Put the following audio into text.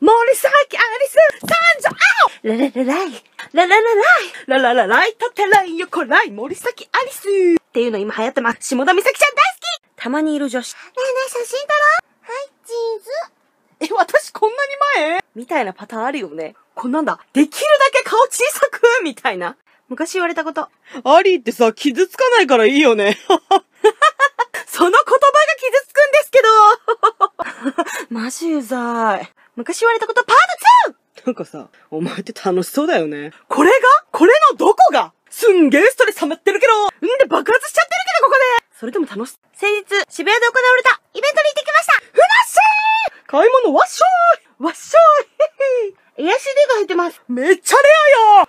森崎アリス三女アおラララライラララライラララライ立てライン横ライ森崎アリスっていうの今流行ってます。下田美咲ちゃん大好きたまにいる女子。ねえねえ写真撮ろうはい、チーズ。え、私こんなに前みたいなパターンあるよね。こんなんだ。できるだけ顔小さくみたいな。昔言われたこと。アリーってさ、傷つかないからいいよね。マジうざい。昔言われたことパート 2! なんかさ、お前って楽しそうだよね。これがこれのどこがすんげえストレス溜まってるけど、んで爆発しちゃってるけどここでそれでも楽しい。先日、渋谷で行われたイベントに行ってきましたふなっしー買い物わっしょーいわっしょーい a デ d が入ってますめっちゃレアよ